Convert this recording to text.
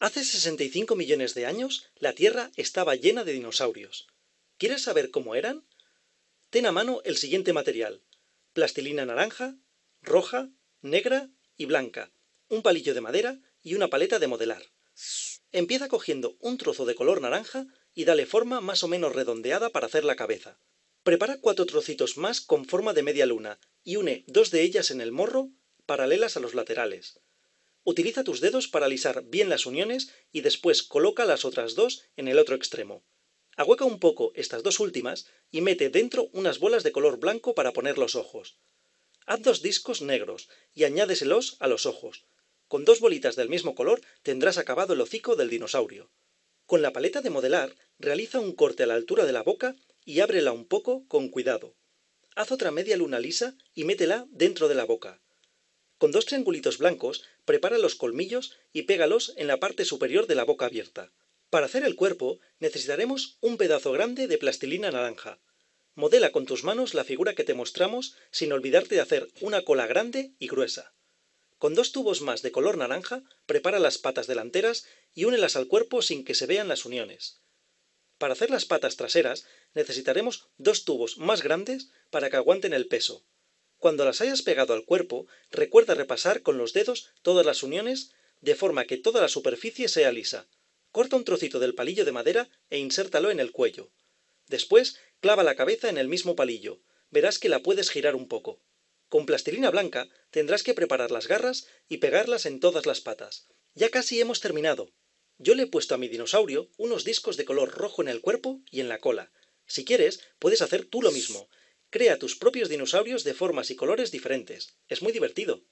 Hace 65 millones de años la Tierra estaba llena de dinosaurios. ¿Quieres saber cómo eran? Ten a mano el siguiente material. Plastilina naranja, roja, negra y blanca, un palillo de madera y una paleta de modelar. Empieza cogiendo un trozo de color naranja y dale forma más o menos redondeada para hacer la cabeza. Prepara cuatro trocitos más con forma de media luna y une dos de ellas en el morro, paralelas a los laterales. Utiliza tus dedos para alisar bien las uniones y después coloca las otras dos en el otro extremo. Ahueca un poco estas dos últimas y mete dentro unas bolas de color blanco para poner los ojos. Haz dos discos negros y añádeselos a los ojos. Con dos bolitas del mismo color tendrás acabado el hocico del dinosaurio. Con la paleta de modelar, realiza un corte a la altura de la boca y ábrela un poco con cuidado. Haz otra media luna lisa y métela dentro de la boca. Con dos triangulitos blancos, prepara los colmillos y pégalos en la parte superior de la boca abierta. Para hacer el cuerpo, necesitaremos un pedazo grande de plastilina naranja. Modela con tus manos la figura que te mostramos sin olvidarte de hacer una cola grande y gruesa. Con dos tubos más de color naranja, prepara las patas delanteras y únelas al cuerpo sin que se vean las uniones. Para hacer las patas traseras necesitaremos dos tubos más grandes para que aguanten el peso. Cuando las hayas pegado al cuerpo, recuerda repasar con los dedos todas las uniones de forma que toda la superficie sea lisa. Corta un trocito del palillo de madera e insértalo en el cuello. Después, clava la cabeza en el mismo palillo. Verás que la puedes girar un poco. Con plastilina blanca tendrás que preparar las garras y pegarlas en todas las patas. Ya casi hemos terminado. Yo le he puesto a mi dinosaurio unos discos de color rojo en el cuerpo y en la cola. Si quieres, puedes hacer tú lo mismo, Crea tus propios dinosaurios de formas y colores diferentes. Es muy divertido.